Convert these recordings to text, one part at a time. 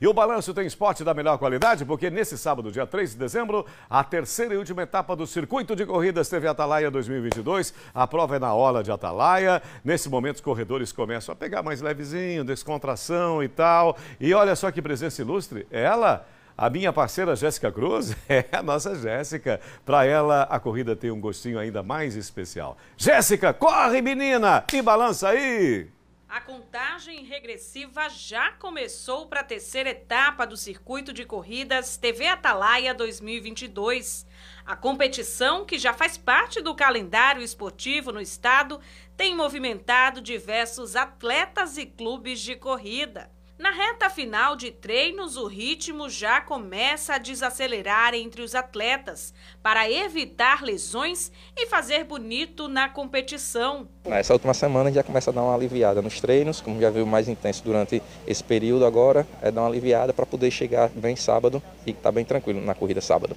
E o balanço tem esporte da melhor qualidade, porque nesse sábado, dia 3 de dezembro, a terceira e última etapa do Circuito de Corridas teve Atalaia 2022. A prova é na Ola de Atalaia. Nesse momento, os corredores começam a pegar mais levezinho, descontração e tal. E olha só que presença ilustre. Ela... A minha parceira Jéssica Cruz é a nossa Jéssica. Para ela, a corrida tem um gostinho ainda mais especial. Jéssica, corre, menina! E balança aí! A contagem regressiva já começou para a terceira etapa do circuito de corridas TV Atalaia 2022. A competição, que já faz parte do calendário esportivo no estado, tem movimentado diversos atletas e clubes de corrida. Na reta final de treinos, o ritmo já começa a desacelerar entre os atletas para evitar lesões e fazer bonito na competição. Nessa última semana já começa a dar uma aliviada nos treinos, como já viu mais intenso durante esse período agora, é dar uma aliviada para poder chegar bem sábado e estar tá bem tranquilo na corrida sábado.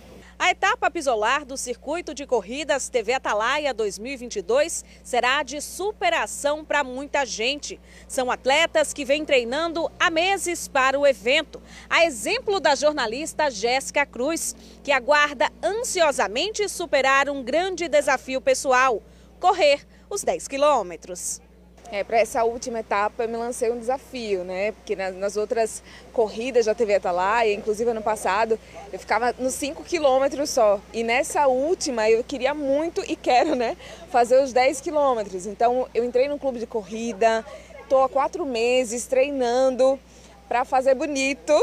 A etapa pisolar do Circuito de Corridas TV Atalaia 2022 será de superação para muita gente. São atletas que vêm treinando há meses para o evento. A exemplo da jornalista Jéssica Cruz, que aguarda ansiosamente superar um grande desafio pessoal: correr os 10 quilômetros. É, para essa última etapa eu me lancei um desafio, né? Porque nas, nas outras corridas já teve Atalaia, inclusive ano passado, eu ficava nos 5 quilômetros só. E nessa última eu queria muito e quero, né? Fazer os 10 quilômetros. Então eu entrei no clube de corrida, estou há quatro meses treinando para fazer bonito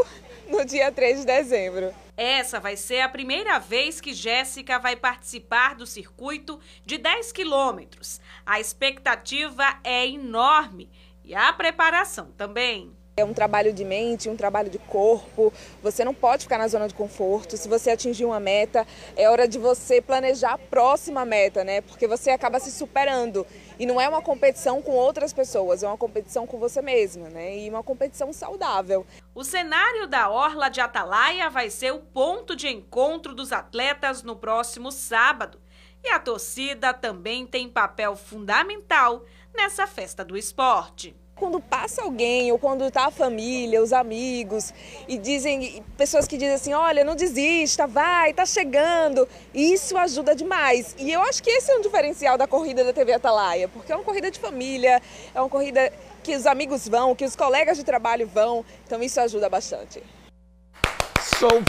no dia 3 de dezembro. Essa vai ser a primeira vez que Jéssica vai participar do circuito de 10 quilômetros. A expectativa é enorme e a preparação também. É um trabalho de mente, um trabalho de corpo. Você não pode ficar na zona de conforto. Se você atingir uma meta, é hora de você planejar a próxima meta, né? Porque você acaba se superando. E não é uma competição com outras pessoas, é uma competição com você mesma, né? E uma competição saudável. O cenário da Orla de Atalaia vai ser o ponto de encontro dos atletas no próximo sábado. E a torcida também tem papel fundamental nessa festa do esporte. Quando passa alguém ou quando está a família, os amigos e dizem pessoas que dizem assim, olha, não desista, vai, está chegando, isso ajuda demais. E eu acho que esse é um diferencial da corrida da TV Atalaia, porque é uma corrida de família, é uma corrida que os amigos vão, que os colegas de trabalho vão, então isso ajuda bastante. sou